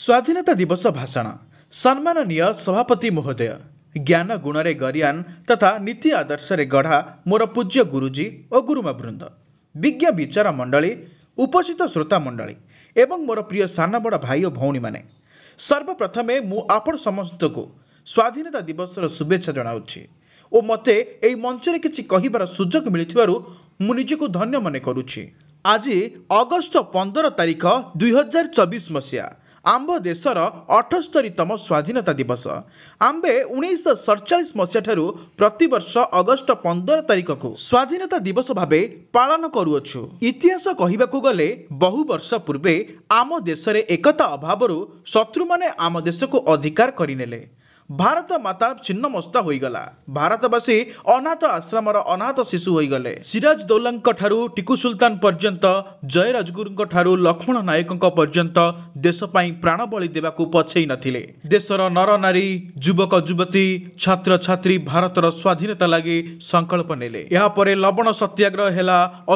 स्वाधीनता दिवस भाषण सम्माननीय सभापति महोदय ज्ञान गुणरे गरियान तथा नीति आदर्शरे गढा मोर पूज्य गुरुजी ओ गुरुमा वृन्द विज्ञ विचार मन्त्री उपस्थित श्रोता मण्डली एवं मोर प्रिय सान बड भाइ भौणी माने सर्वप्रथमे मु आपण समस्तको स्वाधीनता दिवसर शुभेच्छा शुभेच्छा ओ मते एई यही किछि कहिबार सुजोग सुझो मु मजको धन्य मने करूछि आज अगस्त पन्ध्र तारिख दुई हजार ଆମ୍ଭ ଦେଶର ଅଠସ୍ତରୀତମ ସ୍ୱାଧୀନତା ଦିବସ ଆମ୍ଭେ ଉଣେଇଶହ ସଡ଼ଚାଳିଶ ମସିହାଠାରୁ ପ୍ରତିବର୍ଷ ଅଗଷ୍ଟ ପନ୍ଦର ତାରିଖକୁ ସ୍ୱାଧୀନତା ଦିବସ ଭାବେ ପାଳନ କରୁଅଛୁ ଇତିହାସ କହିବାକୁ ଗଲେ ବହୁ ବର୍ଷ ପୂର୍ବେ ଆମ ଦେଶରେ ଏକତା ଅଭାବରୁ ଶତ୍ରୁମାନେ ଆମ ଦେଶକୁ ଅଧିକାର କରିନେଲେ भारत माता छिन्नमस्तगला भारतवासी अनाथ आश्रम र अनाथ शिशुई गिराज दौला टीकुसुलत पर्यन्त जयराजगुरु लक्ष्मण नायक पर्यन्त देशप्रै प्राण बलि देवा पछै नर नारी जुवक जुवती छ भारत र स्वाधीनता लाग सङ्कल्प नै यहाँ लबण सत्याग्रह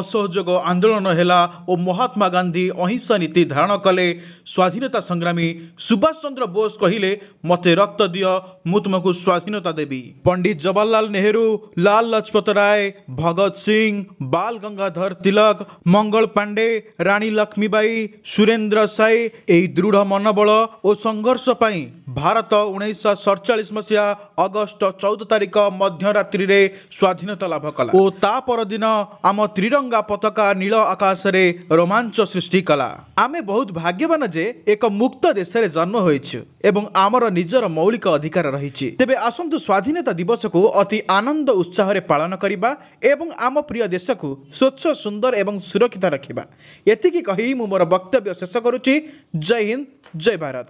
असहयोग आन्दोलन होला ओ महात्मा गांधी अहिंसा नीति धारण कले स्वाधीनता संग्रामी सुभाष चंद्र बोस कहिले मते रक्त दिय मुतमको स्वाधीनता देवी पण्डित जवाहरलाल नेहरू लाल लजपत राय भगत सिंह बाल गङ्गाधर तिलक मङ्गल पाण्डे रानी लक्ष्मीबाई सुरेन्द्र साई दृढ मनोबल मनोबल सङ्घर्ष ସଂଘର୍ଷ भारत उन्नाइस सय सडचालिस ଅଗଷ୍ଟ ଚଉଦ ତାରିଖ ମଧ୍ୟରାତ୍ରିରେ ସ୍ୱାଧୀନତା ଲାଭ କଲା ଓ ତା ପରଦିନ ଆମ ତ୍ରିରଙ୍ଗା ପତାକା ନୀଳ ଆକାଶରେ ରୋମାଞ୍ଚ ସୃଷ୍ଟି କଲା ଆମେ ବହୁତ ଭାଗ୍ୟବାନ ଯେ ଏକ ମୁକ୍ତ ଦେଶରେ ଜନ୍ମ ହୋଇଛୁ ଏବଂ ଆମର ନିଜର ମୌଳିକ ଅଧିକାର ରହିଛି ତେବେ ଆସନ୍ତୁ ସ୍ୱାଧୀନତା ଦିବସକୁ ଅତି ଆନନ୍ଦ ଉତ୍ସାହରେ ପାଳନ କରିବା ଏବଂ ଆମ ପ୍ରିୟ ଦେଶକୁ ସ୍ୱଚ୍ଛ ସୁନ୍ଦର ଏବଂ ସୁରକ୍ଷିତ ରଖିବା ଏତିକି କହି ମୁଁ ମୋର ବକ୍ତବ୍ୟ ଶେଷ କରୁଛି ଜୟ ହିନ୍ଦ ଜୟ ଭାରତ